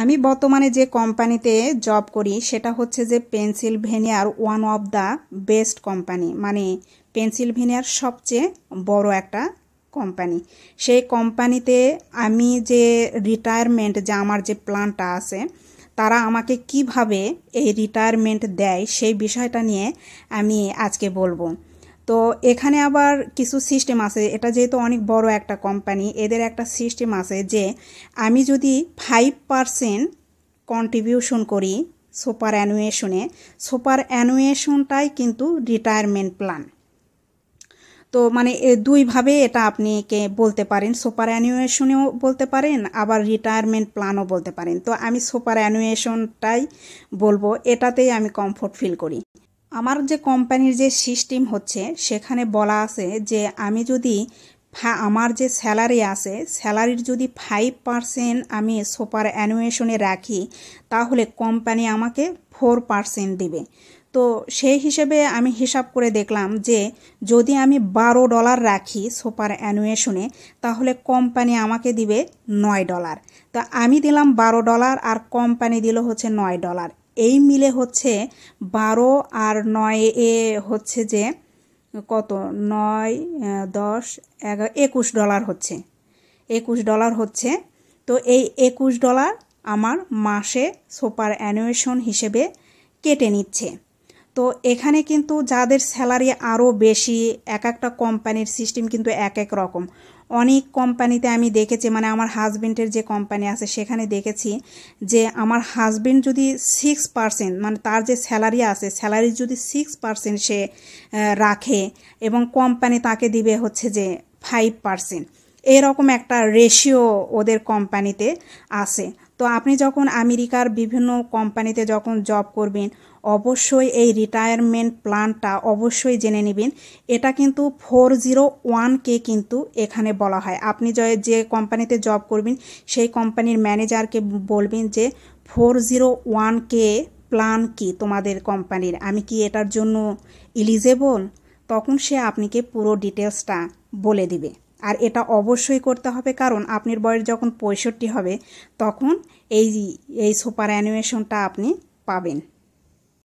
আমি বর্তমানে যে কোম্পানিতে জব করি সেটা হচ্ছে যে পেন্সিলভেনিয়ার one of the best company মানে পেন্সিলভেনিয়ার সবচেয়ে বড় একটা কোম্পানি সেই কোম্পানিতে আমি যে রিটায়ারমেন্ট যে আমার যে প্ল্যানটা আছে তারা আমাকে কিভাবে এই রিটায়ারমেন্ট দেয় সেই বিষয়টা নিয়ে আমি আজকে বলবো তো এখানে আবার কিছু সিস্টেম আছে এটা যেহেতু অনেক বড় একটা কোম্পানি এদের একটা সিস্টেম আছে যে আমি যদি ফাইভ পারসেন্ট কন্ট্রিবিউশন করি সুপার অ্যানুয়েশনে সুপার অ্যানুয়েশনটাই কিন্তু রিটায়ারমেন্ট প্ল্যান তো মানে দুইভাবে এটা আপনি কে বলতে পারেন সুপার অ্যানুয়েশনেও বলতে পারেন আবার রিটায়ারমেন্ট প্ল্যানও বলতে পারেন তো আমি সুপার অ্যানুয়েশনটাই বলবো এটাতেই আমি কমফোর্ট ফিল করি আমার যে কোম্পানির যে সিস্টেম হচ্ছে সেখানে বলা আছে যে আমি যদি আমার যে স্যালারি আছে স্যালারির যদি ফাইভ পার্সেন্ট আমি সুপার অ্যানুয়েশনে রাখি তাহলে কোম্পানি আমাকে ফোর পার্সেন্ট দেবে তো সেই হিসেবে আমি হিসাব করে দেখলাম যে যদি আমি বারো ডলার রাখি সুপার অ্যানুয়েশনে তাহলে কোম্পানি আমাকে দিবে নয় ডলার তো আমি দিলাম বারো ডলার আর কোম্পানি দিল হচ্ছে নয় ডলার এই মিলে হচ্ছে বারো আর নয় এ হচ্ছে যে কত নয় দশ এগারো একুশ ডলার হচ্ছে একুশ ডলার হচ্ছে তো এই একুশ ডলার আমার মাসে সুপার অ্যানুয়েশন হিসেবে কেটে নিচ্ছে তো এখানে কিন্তু যাদের স্যালারি আরও বেশি এক একটা কোম্পানির সিস্টেম কিন্তু এক এক রকম অনেক কোম্পানিতে আমি দেখেছি মানে আমার হাজব্যান্ডের যে কোম্পানি আছে সেখানে দেখেছি যে আমার হাজব্যান্ড যদি সিক্স পার্সেন্ট মানে তার যে স্যালারি আছে স্যালারি যদি সিক্স পার্সেন্ট সে রাখে এবং কোম্পানি তাকে দিবে হচ্ছে যে ফাইভ পার্সেন্ট এরকম একটা রেশিও ওদের কোম্পানিতে আছে তো আপনি যখন আমেরিকার বিভিন্ন কোম্পানিতে যখন জব করবেন অবশ্যই এই রিটায়ারমেন্ট প্ল্যানটা অবশ্যই জেনে নেবেন এটা কিন্তু ফোর জিরো ওয়ানকে কিন্তু এখানে বলা হয় আপনি যে যে কোম্পানিতে জব করবেন সেই কোম্পানির ম্যানেজারকে বলবেন যে ফোর জিরো ওয়ানকে প্ল্যান কি তোমাদের কোম্পানির আমি কি এটার জন্য ইলিজেবল তখন সে আপনাকে পুরো ডিটেলসটা বলে দিবে আর এটা অবশ্যই করতে হবে কারণ আপনার বয়স যখন পঁয়ষট্টি হবে তখন এই এই সুপার অ্যানিমেশনটা আপনি পাবেন